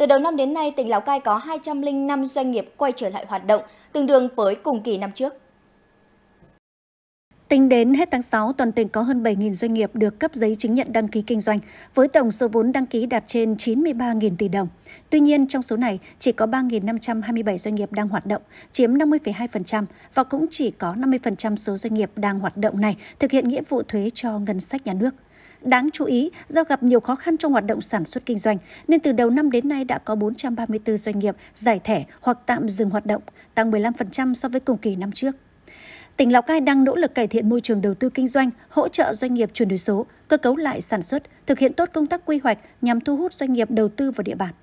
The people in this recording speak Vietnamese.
Từ đầu năm đến nay, tỉnh Lào Cai có 205 doanh nghiệp quay trở lại hoạt động, tương đương với cùng kỳ năm trước. Tính đến hết tháng 6, toàn tỉnh có hơn 7.000 doanh nghiệp được cấp giấy chứng nhận đăng ký kinh doanh, với tổng số vốn đăng ký đạt trên 93.000 tỷ đồng. Tuy nhiên, trong số này, chỉ có 3.527 doanh nghiệp đang hoạt động, chiếm 50,2% và cũng chỉ có 50% số doanh nghiệp đang hoạt động này thực hiện nghĩa vụ thuế cho ngân sách nhà nước. Đáng chú ý, do gặp nhiều khó khăn trong hoạt động sản xuất kinh doanh, nên từ đầu năm đến nay đã có 434 doanh nghiệp giải thẻ hoặc tạm dừng hoạt động, tăng 15% so với cùng kỳ năm trước. Tỉnh Lào Cai đang nỗ lực cải thiện môi trường đầu tư kinh doanh, hỗ trợ doanh nghiệp chuyển đổi số, cơ cấu lại sản xuất, thực hiện tốt công tác quy hoạch nhằm thu hút doanh nghiệp đầu tư vào địa bàn.